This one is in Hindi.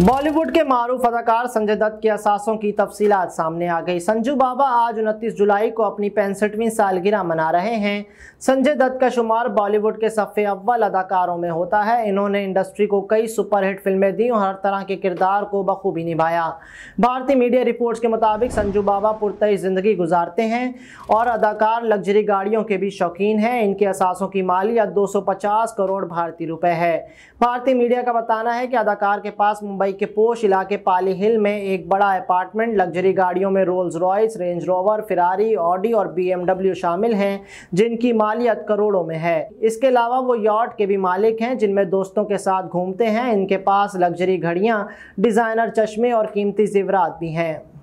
बॉलीवुड के मारूफ अदाकार संजय दत्त के असासों की तफसीलात सामने आ गई संजू बाबा आज उनतीस जुलाई को अपनी पैंसठवीं सालगिरह मना रहे हैं संजय दत्त का शुमार बॉलीवुड के सफ़े अव्वल अदाकारों में होता है इन्होंने इंडस्ट्री को कई सुपरहिट फिल्में दी और हर तरह के किरदार को बखूबी निभाया भारतीय मीडिया रिपोर्ट्स के मुताबिक संजू बाबा पुरतई ज़िंदगी गुजारते हैं और अदाकार लग्जरी गाड़ियों के भी शौकीन हैं इनके असासों की मालियत दो करोड़ भारतीय रुपये है भारतीय मीडिया का बताना है कि अदाकार के पास मुंबई मुंबई के पोश इलाके पाली हिल में एक बड़ा अपार्टमेंट लग्जरी गाड़ियों में Rolls Royce Range Rover Ferrari Audi और बीएमडब्ल्यू शामिल हैं जिनकी मालियत करोड़ों में है इसके अलावा वो यॉट के भी मालिक हैं जिनमें दोस्तों के साथ घूमते हैं इनके पास लग्जरी घड़ियाँ डिज़ाइनर चश्मे और कीमती जेवरात भी हैं